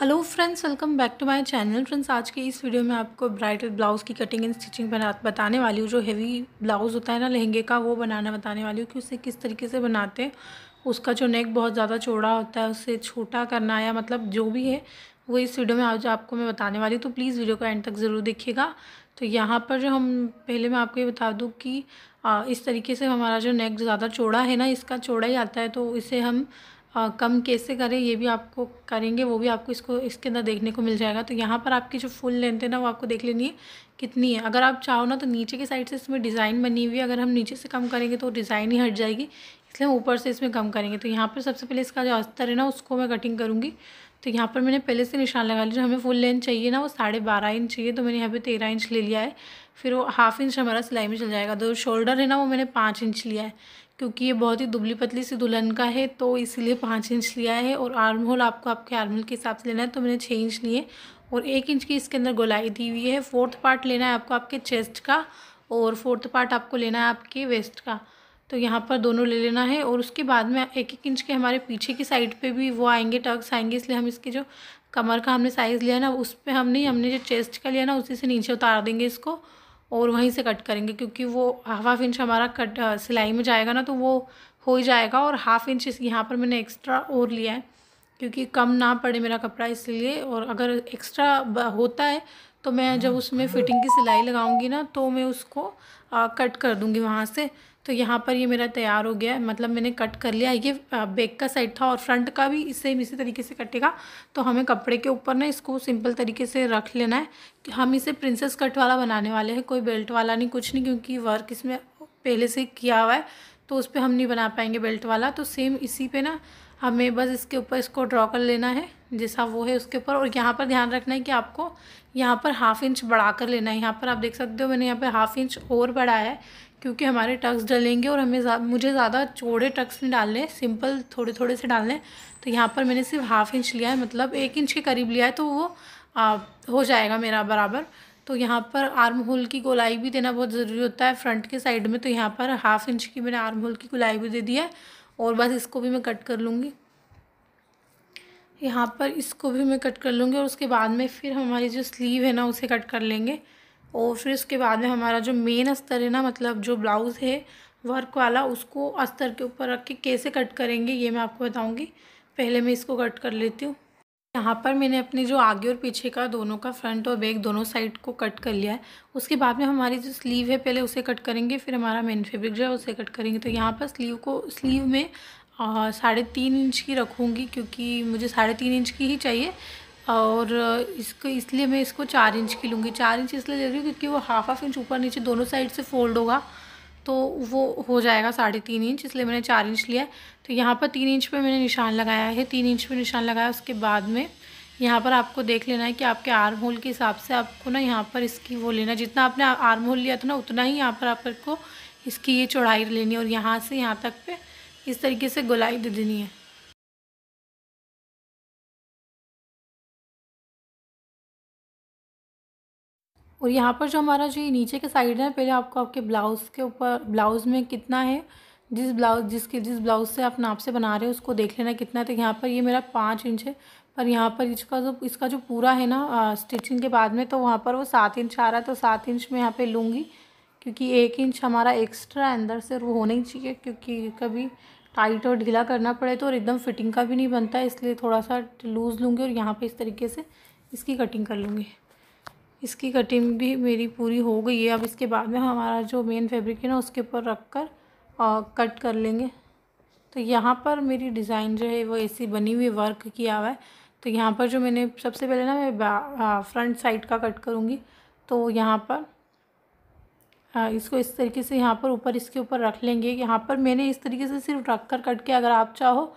hello friends welcome back to my channel friends आज के इस वीडियो में आपको ब्राइडल ब्लाउज़ की कटिंग एंड स्टिचिंग बना बताने वाली हूँ जो हेवी ब्लाउज़ होता है ना लहंगे का वो बनाना बताने वाली हूँ कि उसे किस तरीके से बनाते हैं उसका जो नेक बहुत ज़्यादा चौड़ा होता है उसे छोटा करना या मतलब जो भी है वो इस वीडियो में आज आपको मैं बताने वाली हूँ तो प्लीज़ वीडियो को एंड तक ज़रूर देखिएगा तो यहाँ पर जो हम पहले मैं आपको ये बता दूँ कि इस तरीके से हमारा जो नेक ज़्यादा चौड़ा है ना इसका चौड़ा ही आता है तो इसे हम आ, हाँ, कम कैसे करें ये भी आपको करेंगे वो भी आपको इसको इसके अंदर देखने को मिल जाएगा तो यहाँ पर आपकी जो फुल लेंथ है ना वो आपको देख लेनी है कितनी है अगर आप चाहो ना तो नीचे के साइड से इसमें डिज़ाइन बनी हुई है अगर हम नीचे से कम करेंगे तो डिज़ाइन ही हट जाएगी इसलिए हम ऊपर से इसमें कम करेंगे तो यहाँ पर सबसे पहले इसका जो अस्तर है ना उसको मैं कटिंग करूँगी तो यहाँ पर मैंने पहले से निशान लगा लिया जो हमें फुल लेंथ चाहिए ना वो साढ़े बारह इंच चाहिए तो मैंने यहाँ पे तेरह इंच ले लिया है फिर वो हाफ इंच हमारा सिलाई में चल जाएगा तो शोल्डर है ना वो मैंने पाँच इंच लिया है क्योंकि ये बहुत ही दुबली पतली सी दुल्हन का है तो इसीलिए पाँच इंच लिया है और आर्म होल आपको आपके आर्म होल के हिसाब से लेना है तो मैंने छः इंच लिए और एक इंच की इसके अंदर गोलाई दी हुई है फोर्थ पार्ट लेना है आपको आपके चेस्ट का और फोर्थ पार्ट आपको लेना है आपके वेस्ट का तो यहाँ पर दोनों ले लेना है और उसके बाद में एक एक इंच के हमारे पीछे की साइड पे भी वो आएंगे टक्स आएंगे इसलिए हम इसके जो कमर का हमने साइज़ लिया ना उस पर हमने हमने जो चेस्ट का लिया ना उसी से नीचे उतार देंगे इसको और वहीं से कट करेंगे क्योंकि वो हाफ हाफ इंच हमारा कट सिलाई में जाएगा ना तो वो हो ही जाएगा और हाफ इंच यहाँ पर मैंने एक्स्ट्रा और लिया है क्योंकि कम ना पड़े मेरा कपड़ा इसलिए और अगर एक्स्ट्रा होता है तो मैं जब उसमें फ़िटिंग की सिलाई लगाऊंगी ना तो मैं उसको आ, कट कर दूंगी वहाँ से तो यहाँ पर ये मेरा तैयार हो गया है मतलब मैंने कट कर लिया ये बैक का साइड था और फ्रंट का भी सेम इसी तरीके से कटेगा तो हमें कपड़े के ऊपर ना इसको सिंपल तरीके से रख लेना है कि हम इसे प्रिंसेस कट वाला बनाने वाले हैं कोई बेल्ट वाला नहीं कुछ नहीं क्योंकि वर्क इसमें पहले से किया हुआ है तो उस पर हम नहीं बना पाएंगे बेल्ट वाला तो सेम इसी पर ना हमें बस इसके ऊपर इसको ड्रॉ कर लेना है जैसा वो है उसके ऊपर और यहाँ पर ध्यान रखना है कि आपको यहाँ पर हाफ इंच बढ़ा कर लेना है यहाँ पर आप देख सकते हो मैंने यहाँ पर हाफ इंच और बढ़ाया है क्योंकि हमारे टक्स डलेंगे और हमें जा, मुझे ज़्यादा चौड़े टक्स नहीं डालने सिंपल थोड़े थोड़े से डालने तो यहाँ पर मैंने सिर्फ हाफ इंच लिया है मतलब एक इंच के करीब लिया है तो वो आ, हो जाएगा मेरा बराबर तो यहाँ पर आर्म होल की गोलाई भी देना बहुत ज़रूरी होता है फ्रंट के साइड में तो यहाँ पर हाफ इंच की मैंने आर्म होल की गोलाई भी दे दी है और बस इसको भी मैं कट कर लूँगी यहाँ पर इसको भी मैं कट कर लूँगी और उसके बाद में फिर हमारी जो स्लीव है ना उसे कट कर लेंगे और फिर उसके बाद में हमारा जो मेन अस्तर है ना मतलब जो ब्लाउज़ है वर्क वाला उसको अस्तर के ऊपर रख के कैसे कट करेंगे ये मैं आपको बताऊँगी पहले मैं इसको कट कर लेती हूँ यहाँ पर मैंने अपने जो आगे और पीछे का दोनों का फ्रंट और बैक दोनों साइड को कट कर लिया है उसके बाद में हमारी जो स्लीव है पहले उसे कट करेंगे फिर हमारा मेन फैब्रिक जो है उसे कट करेंगे तो यहाँ पर स्लीव को स्लीव में साढ़े तीन इंच की रखूँगी क्योंकि मुझे साढ़े तीन इंच की ही चाहिए और इसको इसलिए मैं इसको चार इंच की लूँगी चार इंच इसलिए ले रही हूँ क्योंकि वो हाफ हाफ इंच ऊपर नीचे दोनों साइड से फोल्ड होगा तो वो हो जाएगा साढ़े तीन इंच इसलिए मैंने चार इंच लिया है तो यहाँ पर तीन इंच पे मैंने निशान लगाया है तीन इंच पे निशान लगाया उसके बाद में यहाँ पर आपको देख लेना है कि आपके आर्म होल के हिसाब से आपको ना यहाँ पर इसकी वो लेना जितना आपने आर्म होल लिया था ना उतना ही यहाँ पर आपको इसकी ये चौड़ाई लेनी है और यहाँ से यहाँ तक पे इस तरीके से गुलाई दे देनी है और यहाँ पर जो हमारा जो ये नीचे के साइड है पहले आपको आपके ब्लाउज़ के ऊपर ब्लाउज़ में कितना है जिस ब्लाउज जिसके जिस ब्लाउज़ से आप नाप से बना रहे हो उसको देख लेना कितना है तो यहाँ पर ये मेरा पाँच इंच है पर यहाँ पर इसका जो इसका जो पूरा है ना स्टिचिंग के बाद में तो वहाँ पर वो सात इंच आ रहा है तो सात इंच में यहाँ पर लूँगी क्योंकि एक इंच हमारा एक्स्ट्रा अंदर से वो होना ही चाहिए क्योंकि कभी टाइट और ढीला करना पड़े तो और एकदम फिटिंग का भी नहीं बनता है इसलिए थोड़ा सा लूज़ लूँगी और यहाँ पर इस तरीके से इसकी कटिंग कर लूँगी इसकी कटिंग भी मेरी पूरी हो गई है अब इसके बाद में हमारा जो मेन फैब्रिक है ना उसके ऊपर रख कर आ, कट कर लेंगे तो यहाँ पर मेरी डिज़ाइन जो है वो ऐसी बनी हुई वर्क किया हुआ है तो यहाँ पर जो मैंने सबसे पहले ना मैं फ्रंट साइड का कट करूँगी तो यहाँ पर आ, इसको इस तरीके से यहाँ पर ऊपर इसके ऊपर रख लेंगे यहाँ पर मैंने इस तरीके से सिर्फ रख कर कट के अगर आप चाहो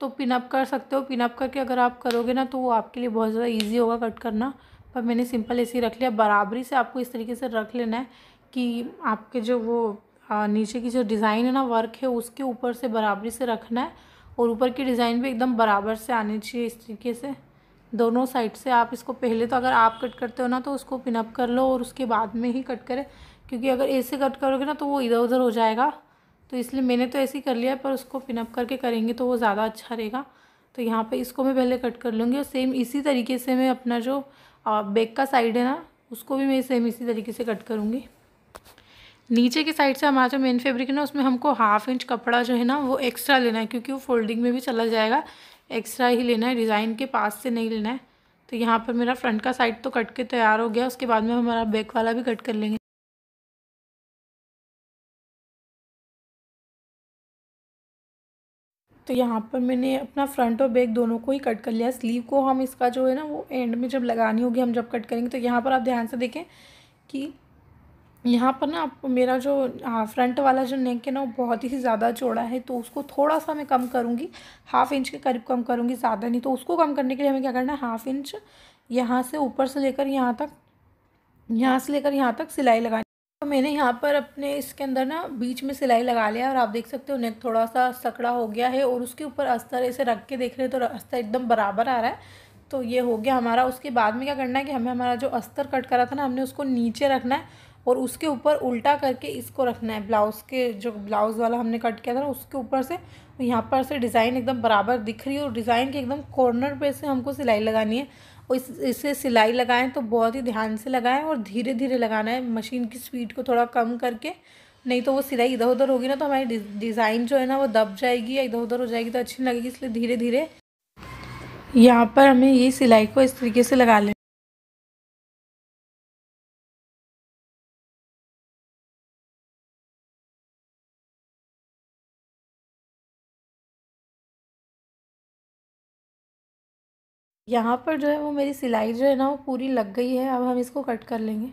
तो पिनअप कर सकते हो पिनअप करके अगर आप करोगे ना तो वो आपके लिए बहुत ज़्यादा ईजी होगा कट करना पर मैंने सिंपल ऐसे ही रख लिया बराबरी से आपको इस तरीके से रख लेना है कि आपके जो वो आ, नीचे की जो डिज़ाइन है ना वर्क है उसके ऊपर से बराबरी से रखना है और ऊपर की डिज़ाइन भी एकदम बराबर से आनी चाहिए इस तरीके से दोनों साइड से आप इसको पहले तो अगर आप कट करते हो ना तो उसको पिनअप कर लो और उसके बाद में ही कट करें क्योंकि अगर ऐसे कट करोगे ना तो वो इधर उधर हो जाएगा तो इसलिए मैंने तो ऐसे ही कर लिया पर उसको पिनअप करके करेंगे तो वो ज़्यादा अच्छा रहेगा तो यहाँ पे इसको मैं पहले कट कर लूँगी और सेम इसी तरीके से मैं अपना जो और बैक का साइड है ना उसको भी मैं सेम इसी तरीके से कट करूँगी नीचे की साइड से हमारा जो मेन फैब्रिक है ना उसमें हमको हाफ इंच कपड़ा जो है ना वो एक्स्ट्रा लेना है क्योंकि वो फोल्डिंग में भी चला जाएगा एक्स्ट्रा ही लेना है डिज़ाइन के पास से नहीं लेना है तो यहाँ पर मेरा फ्रंट का साइड तो कट के तैयार हो गया उसके बाद में हमारा बैक वाला भी कट कर लेंगे तो यहाँ पर मैंने अपना फ्रंट और बैक दोनों को ही कट कर लिया स्लीव को हम इसका जो है ना वो एंड में जब लगानी होगी हम जब कट करेंगे तो यहाँ पर आप ध्यान से देखें कि यहाँ पर ना आप मेरा जो फ्रंट हाँ, वाला जो नेक है ना वो बहुत ही ज़्यादा चौड़ा है तो उसको थोड़ा सा मैं कम करूँगी हाफ़ इंच के करीब कम करूँगी ज़्यादा नहीं तो उसको कम करने के लिए हमें क्या करना है हाफ़ इंच यहाँ से ऊपर से लेकर यहाँ तक यहाँ से लेकर यहाँ तक सिलाई लगानी तो मैंने यहाँ पर अपने इसके अंदर ना बीच में सिलाई लगा लिया और आप देख सकते हो नेक थोड़ा सा सकड़ा हो गया है और उसके ऊपर अस्तर ऐसे रख के देख रहे तो अस्तर एकदम बराबर आ रहा है तो ये हो गया हमारा उसके बाद में क्या करना है कि हमें हमारा जो अस्तर कट करा था ना हमने उसको नीचे रखना है और उसके ऊपर उल्टा करके इसको रखना है ब्लाउज़ के जो ब्लाउज़ वाला हमने कट किया था ना उसके ऊपर से यहाँ पर से डिज़ाइन एकदम बराबर दिख रही है और डिज़ाइन के एकदम कॉर्नर पे से हमको सिलाई लगानी है और इस इसे सिलाई लगाएं तो बहुत ही ध्यान से लगाएं और धीरे धीरे लगाना है मशीन की स्पीड को थोड़ा कम करके नहीं तो वो सिलाई इधर उधर होगी ना तो हमारी डिज़ाइन जो है ना वो दब जाएगी या इधर उधर हो जाएगी तो अच्छी लगेगी इसलिए धीरे धीरे यहाँ पर हमें ये सिलाई को इस तरीके से लगा लें यहाँ पर जो है वो मेरी सिलाई जो है ना वो पूरी लग गई है अब हम इसको कट कर लेंगे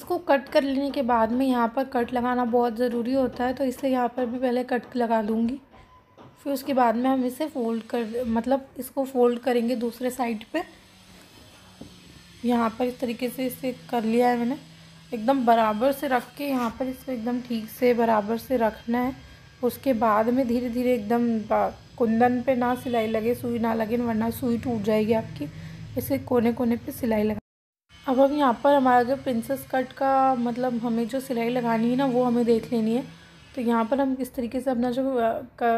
इसको कट कर लेने के बाद में यहाँ पर कट लगाना बहुत ज़रूरी होता है तो इसलिए यहाँ पर भी पहले कट लगा दूँगी फिर उसके बाद में हम इसे फोल्ड कर मतलब इसको फोल्ड करेंगे दूसरे साइड पे यहाँ पर इस तरीके से इसे कर लिया है मैंने एकदम बराबर से रख के यहाँ पर इसको एकदम ठीक से बराबर से रखना है उसके बाद में धीरे धीरे एकदम कुंदन पे ना सिलाई लगे सुई ना लगे वरना सुई टूट जाएगी आपकी इसे कोने कोने पे सिलाई लगा अब हम यहाँ पर हमारा जो प्रिंसेस कट का मतलब हमें जो सिलाई लगानी है ना वो हमें देख लेनी है तो यहाँ पर हम किस तरीके से अपना जो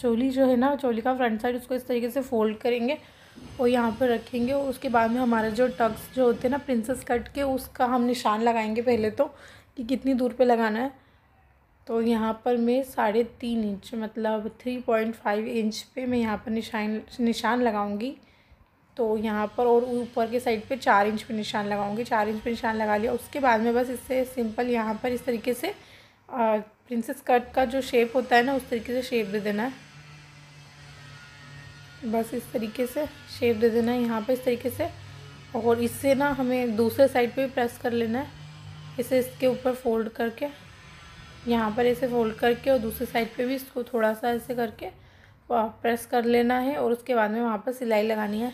चोली जो है ना चोली का फ्रंट साइड उसको इस तरीके से फोल्ड करेंगे और यहाँ पर रखेंगे उसके बाद में हमारे जो टक्स जो होते हैं ना प्रिंसेस कट के उसका हम निशान लगाएंगे पहले तो कि कितनी दूर पे लगाना है तो यहाँ पर मैं साढ़े तीन इंच मतलब थ्री पॉइंट फाइव इंच पे मैं यहाँ पर निशान निशान लगाऊंगी तो यहाँ पर और ऊपर के साइड पे चार इंच पे निशान लगाऊंगी चार इंच पे निशान लगा लिया उसके बाद में बस इससे सिंपल यहाँ पर इस तरीके से आ, प्रिंसेस कट का जो शेप होता है ना उस तरीके से शेप दे देना है बस इस तरीके से शेप दे देना है यहाँ पर इस तरीके से और इससे ना हमें दूसरे साइड पर प्रेस कर लेना है इसे इसके ऊपर फोल्ड करके यहाँ पर ऐसे फोल्ड करके और दूसरी साइड पे भी इसको थोड़ा सा ऐसे करके प्रेस कर लेना है और उसके बाद में वहाँ पर सिलाई लगानी है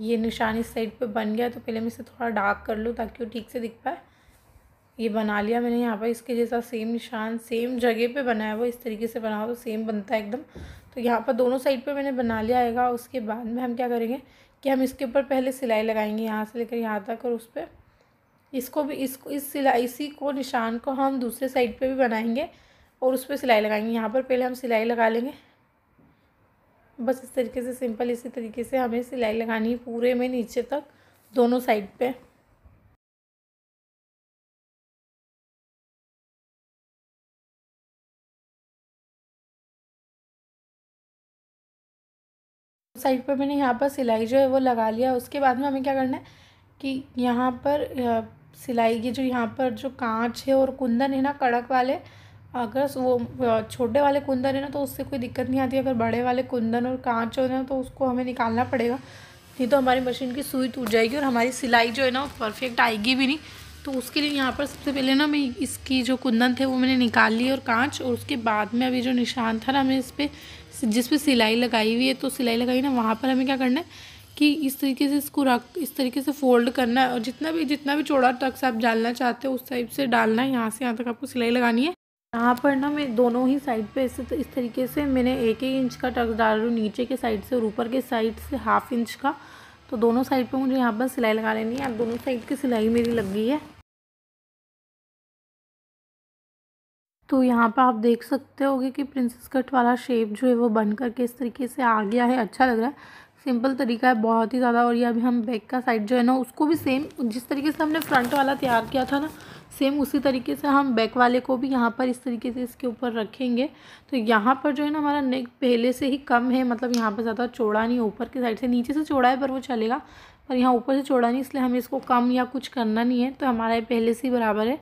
ये निशान इस साइड पर बन गया तो पहले मैं इसे थोड़ा डार्क कर लूँ ताकि वो ठीक से दिख पाए ये बना लिया मैंने यहाँ पर इसके जैसा सेम निशान सेम जगह पे बनाया हुआ इस तरीके से बनाओ तो सेम बनता है एकदम तो यहाँ पर दोनों साइड पे मैंने बना लिया आएगा उसके बाद में हम क्या करेंगे कि हम इसके ऊपर पहले सिलाई लगाएंगे यहाँ से लेकर यहाँ तक और उस पर इसको भी इसको इस सिलाई इसी को निशान को हम दूसरे साइड पे भी बनाएंगे और उस पर सिलाई लगाएंगे यहाँ पर पहले हम सिलाई लगा लेंगे बस इस तरीके से सिंपल इसी तरीके से हमें सिलाई लगानी है पूरे में नीचे तक दोनों साइड पे साइड पर मैंने यहाँ पर सिलाई जो है वो लगा लिया उसके बाद में हमें क्या करना है कि यहाँ पर सिलाई की जो यहाँ पर जो कांच है और कुंदन है ना कड़क वाले अगर वो छोटे वाले कुंदन है ना तो उससे कोई दिक्कत नहीं आती अगर बड़े वाले कुंदन और कांच हो ना तो उसको हमें निकालना पड़ेगा नहीं तो हमारी मशीन की सुई टूट जाएगी और हमारी सिलाई जो है ना परफेक्ट आएगी भी नहीं तो उसके लिए यहाँ पर सबसे पहले ना मैं इसकी जो कुंदन थे वो मैंने निकाल ली और कांच और उसके बाद में अभी जो निशान था ना हमें इस पर जिस पर सिलाई लगाई हुई है तो सिलाई लगाई ना वहाँ पर हमें क्या करना है कि इस तरीके से इसको रख इस तरीके से फोल्ड करना है और जितना भी जितना भी चौड़ा टक्स आप डालना चाहते हो उस टाइप से डालना है यहाँ से यहाँ तक आपको सिलाई लगानी है यहाँ पर ना मैं दोनों ही साइड पे इस इस तरीके से मैंने एक एक इंच का टक्स डाल रही हूँ नीचे के साइड से और ऊपर के साइड से हाफ इंच का तो दोनों साइड पर मुझे यहाँ पर सिलाई लगा लेनी है दोनों साइड की सिलाई मेरी लग गई है तो यहाँ पर आप देख सकते होगे कि प्रिंसेस कट वाला शेप जो है वो बन करके इस तरीके से आ गया है अच्छा लग रहा है सिंपल तरीका है बहुत ही ज़्यादा और ये अभी हम बैक का साइड जो है ना उसको भी सेम जिस तरीके से हमने फ्रंट वाला तैयार किया था ना सेम उसी तरीके से हम बैक वाले को भी यहाँ पर इस तरीके से इसके ऊपर रखेंगे तो यहाँ पर जो है ना हमारा नेक पहले से ही कम है मतलब यहाँ पर ज़्यादा चौड़ा नहीं ऊपर की साइड से नीचे से चौड़ा है पर वो चलेगा पर यहाँ ऊपर से चौड़ा नहीं इसलिए हमें इसको कम या कुछ करना नहीं है तो हमारा पहले से ही बराबर है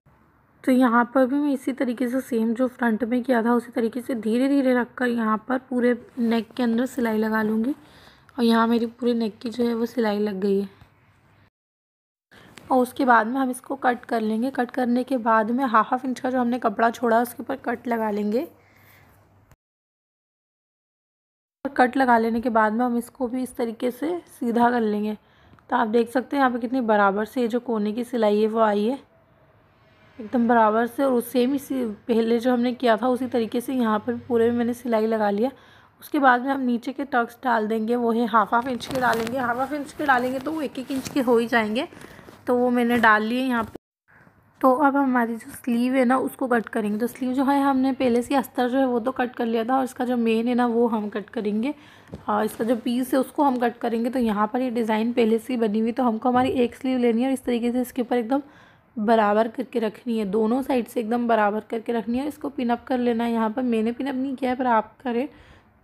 तो यहाँ पर भी मैं इसी तरीके से सेम जो फ्रंट में किया था उसी तरीके से धीरे धीरे रख कर यहाँ पर पूरे नेक के अंदर सिलाई लगा लूँगी और यहाँ मेरी पूरी नेक की जो है वो सिलाई लग गई है और उसके बाद में हम इसको कट कर लेंगे कट करने के बाद में हाफ हाफ इंच का जो हमने कपड़ा छोड़ा है उसके ऊपर कट लगा लेंगे और कट लगा लेने के बाद में हम इसको भी इस तरीके से सीधा कर लेंगे तो आप देख सकते हैं यहाँ पे कितनी बराबर से ये जो कोने की सिलाई है वो आई है एकदम बराबर से और सेम इसी पहले जो हमने किया था उसी तरीके से यहाँ पर पूरे में मैंने सिलाई लगा लिया उसके बाद में हम नीचे के टक्स डाल देंगे वो है हाफ हाफ इंच के डालेंगे हाफ हाफ इंच के डालेंगे तो वो एक एक इंच के हो ही जाएंगे तो वो मैंने डाल लिए यहाँ पे तो अब हमारी जो स्लीव है ना उसको कट करेंगे तो स्लीव जो है हमने पहले से अस्तर जो है वो तो कट कर लिया था और इसका जो मेन है ना वो हम कट करेंगे और इसका जो पीस है उसको हम कट करेंगे तो यहाँ पर ये डिज़ाइन पहले से ही बनी हुई तो हमको हमारी एक स्लीव लेनी है और इस तरीके से इसके ऊपर एकदम बराबर करके रखनी है दोनों साइड से एकदम बराबर करके रखनी है इसको पिनअप कर लेना है यहाँ पर मैंने पिनअप नहीं किया है पर आप करें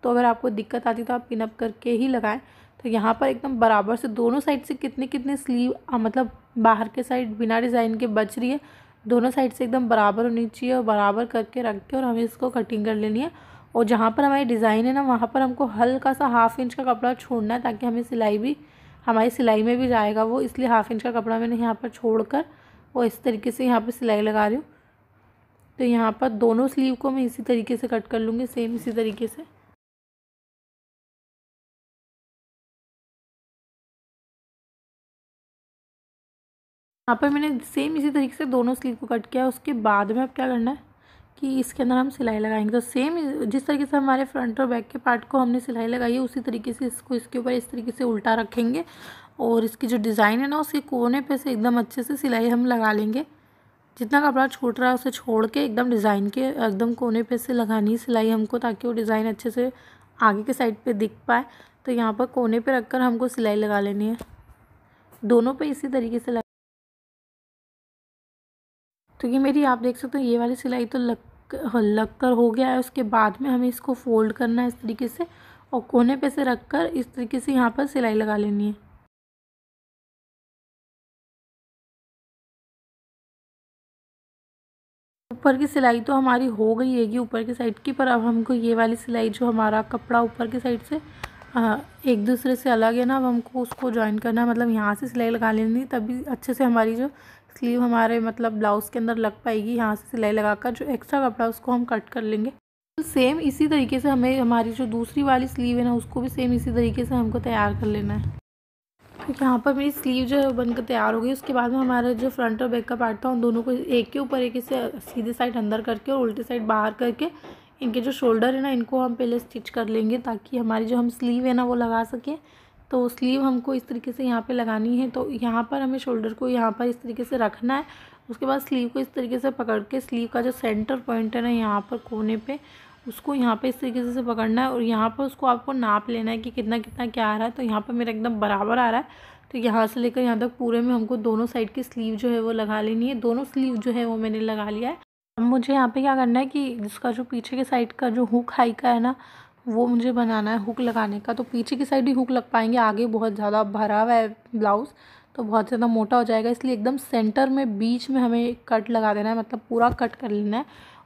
तो अगर आपको दिक्कत आती तो आप पिनअप करके ही लगाएं तो यहाँ पर एकदम बराबर से दोनों साइड से कितने कितने स्लीव मतलब बाहर के साइड बिना डिज़ाइन के बच रही है दोनों साइड से एकदम बराबर होनी चाहिए और बराबर करके रख के और हमें इसको कटिंग कर लेनी है और जहाँ पर हमारी डिज़ाइन है ना वहाँ पर हमको हल्का सा हाफ इंच का कपड़ा छोड़ना है ताकि हमें सिलाई भी हमारी सिलाई में भी जाएगा वो इसलिए हाफ इंच का कपड़ा मैंने यहाँ पर छोड़ कर वो इस तरीके से यहाँ पर सिलाई लगा रही हूँ तो यहाँ पर दोनों स्लीव को मैं इसी तरीके से कट कर लूँगी सेम इसी तरीके से यहाँ पर मैंने सेम इसी तरीके से दोनों स्लीव को कट किया उसके बाद में अब क्या करना है कि इसके अंदर हम सिलाई लगाएंगे तो सेम जिस तरीके से हमारे फ्रंट और बैक के पार्ट को हमने सिलाई लगाई है उसी तरीके से इसको इसके ऊपर इस तरीके से उल्टा रखेंगे और इसकी जो डिज़ाइन है ना उसके कोने पे से एकदम अच्छे से सिलाई हम लगा लेंगे जितना कपड़ा छूट रहा है उसे छोड़ के एकदम डिज़ाइन के एकदम कोने पे से लगानी है सिलाई हमको ताकि वो डिज़ाइन अच्छे से आगे के साइड पे दिख पाए तो यहाँ पर कोने पे रखकर हमको सिलाई लगा लेनी है दोनों पे इसी तरीके से लगा तो ये मेरी आप देख सकते हो ये वाली सिलाई तो लग हाँ, लग कर हो गया है उसके बाद में हमें इसको फोल्ड करना है इस तरीके से और कोने पे से रख कर इस तरीके से यहाँ पर सिलाई लगा लेनी है ऊपर की सिलाई तो हमारी हो गई है ऊपर की साइड की पर अब हमको ये वाली सिलाई जो हमारा कपड़ा ऊपर की साइड से आ, हाँ, एक दूसरे से अलग है ना अब हमको उसको ज्वाइन करना मतलब यहाँ से सिलाई लगा लेनी तभी अच्छे से हमारी जो स्लीव हमारे मतलब ब्लाउज़ के अंदर लग पाएगी यहाँ से सिलाई लगाकर जो एक्स्ट्रा कपड़ा उसको हम कट कर लेंगे तो सेम इसी तरीके से हमें हमारी जो दूसरी वाली स्लीव है ना उसको भी सेम इसी तरीके से हमको तैयार कर लेना है क्योंकि यहाँ पर मेरी स्लीव जो है बनकर तैयार हो गई उसके बाद में हमारा जो फ्रंट और बैक का पार्ट था उन दोनों को एक के ऊपर एक इसे सीधे साइड अंदर करके और उल्टे साइड बाहर करके इनके जो शोल्डर है ना इनको हम पहले स्टिच कर लेंगे ताकि हमारी जो हम स्लीव है ना वो लगा सकें तो स्लीव हमको इस तरीके से यहाँ पे लगानी है तो यहाँ पर हमें शोल्डर को यहाँ पर इस तरीके से रखना है उसके बाद स्लीव को इस तरीके से पकड़ के स्लीव का जो सेंटर पॉइंट है ना यहाँ पर कोने पे उसको यहाँ पे इस तरीके से पकड़ना है और यहाँ पर उसको आपको नाप लेना है कि कितना कितना क्या आ रहा है तो यहाँ पर मेरा एकदम बराबर आ रहा है तो यहाँ से लेकर यहाँ तक पूरे में हमको दोनों साइड की स्लीव जो है वो लगा लेनी है दोनों स्लीव जो है वो मैंने लगा लिया है अब मुझे यहाँ पे क्या करना है कि जिसका जो पीछे के साइड का जो हुक हाई का है ना वो मुझे बनाना है हुक लगाने का तो पीछे की साइड भी हुक लग पाएंगे आगे बहुत ज़्यादा भरा हुआ है ब्लाउज़ तो बहुत ज़्यादा मोटा हो जाएगा इसलिए एकदम सेंटर में बीच में हमें कट लगा देना है मतलब पूरा कट कर लेना है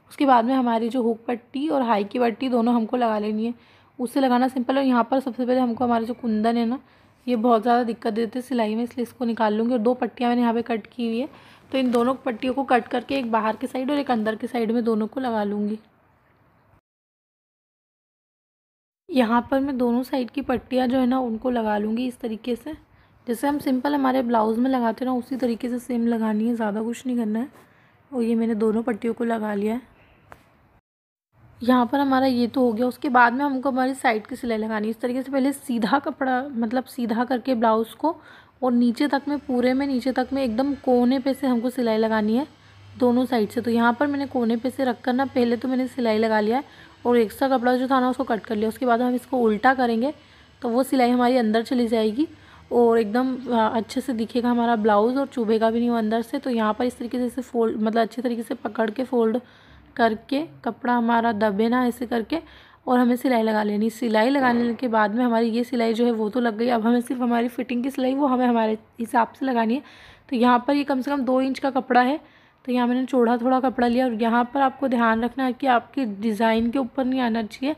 उसके बाद में हमारी जो हुक पट्टी और हाई की पट्टी दोनों हमको लगा लेनी है उससे लगाना सिंपल और यहाँ पर सबसे पहले हमको हमारे जो कुंदन है ना ये बहुत ज़्यादा दिक्कत देती है सिलाई में इसलिए इसको निकाल लूँगी और दो पट्टियाँ मैंने यहाँ पे कट की हुई है तो इन दोनों पट्टियों को कट करके एक बाहर की साइड और एक अंदर की साइड में दोनों को लगा लूँगी यहाँ पर मैं दोनों साइड की पट्टियाँ जो है ना उनको लगा लूँगी इस तरीके से जैसे हम सिंपल हमारे ब्लाउज़ में लगाते ना उसी तरीके से सेम लगानी है ज़्यादा कुछ नहीं करना है और ये मैंने दोनों पट्टियों को लगा लिया है यहाँ पर हमारा ये तो हो गया उसके बाद में हमको हमारी साइड की सिलाई लगानी है इस तरीके से पहले सीधा कपड़ा मतलब सीधा करके ब्लाउज़ को और नीचे तक में पूरे में नीचे तक में एकदम कोने पे से हमको सिलाई लगानी है दोनों साइड से तो यहाँ पर मैंने कोने पे से रख कर ना पहले तो मैंने सिलाई लगा लिया है और एक्स्ट्रा कपड़ा जो था ना उसको कट कर लिया उसके बाद हम इसको उल्टा करेंगे तो वो सिलाई हमारी अंदर चली जाएगी और एकदम अच्छे से दिखेगा हमारा ब्लाउज़ और चुभेगा भी नहीं वो अंदर से तो यहाँ पर इस तरीके से इसे फोल्ड मतलब अच्छे तरीके से पकड़ के फोल्ड करके कपड़ा हमारा दबे ना ऐसे करके और हमें सिलाई लगा लेनी सिलाई लगाने के बाद में हमारी ये सिलाई जो है वो तो लग गई अब हमें सिर्फ हमारी फिटिंग की सिलाई वो हमें हमारे हिसाब से लगानी है तो यहाँ पर ये कम से कम दो इंच का कपड़ा है तो यहाँ मैंने चौड़ा थोड़ा कपड़ा लिया और यहाँ पर आपको ध्यान रखना है कि आपके डिज़ाइन के ऊपर नहीं आना चाहिए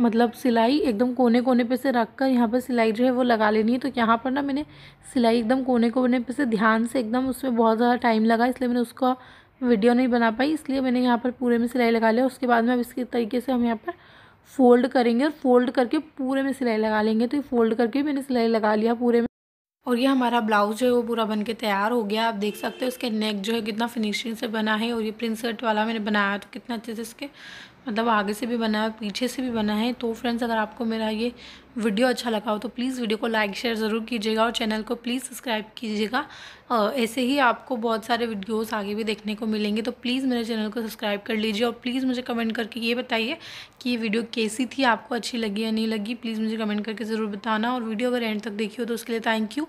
मतलब सिलाई एकदम कोने कोने पे से रख कर यहाँ पर सिलाई जो है वो लगा लेनी है तो यहाँ पर ना मैंने सिलाई एकदम कोने कोने पे से ध्यान से एकदम उसमें बहुत ज़्यादा टाइम लगा इसलिए मैंने उसका वीडियो नहीं बना पाई इसलिए मैंने यहाँ पर पूरे में सिलाई लगा लिया उसके बाद में अब इसके तरीके से हम यहाँ पर फोल्ड करेंगे और फोल्ड करके पूरे में सिलाई लगा लेंगे तो ये फोल्ड करके मैंने सिलाई लगा लिया पूरे में और ये हमारा ब्लाउज है वो पूरा बन के तैयार हो गया आप देख सकते हो इसके नेक जो है कितना फिनिशिंग से बना है और ये प्रिंट शर्ट वाला मैंने बनाया तो कितना अच्छे से इसके मतलब आगे से भी बना है पीछे से भी बना है तो फ्रेंड्स अगर आपको मेरा ये वीडियो अच्छा लगा हो तो प्लीज़ वीडियो को लाइक शेयर ज़रूर कीजिएगा और चैनल को प्लीज़ सब्सक्राइब कीजिएगा ऐसे ही आपको बहुत सारे वीडियोस आगे भी देखने को मिलेंगे तो प्लीज़ मेरे चैनल को सब्सक्राइब कर लीजिए और प्लीज़ मुझे कमेंट करके ये बताइए कि ये वीडियो कैसी थी आपको अच्छी लगी या नहीं लगी प्लीज़ मुझे कमेंट करके ज़रूर बताना और वीडियो अगर एंड तक देखी हो तो उसके लिए थैंक यू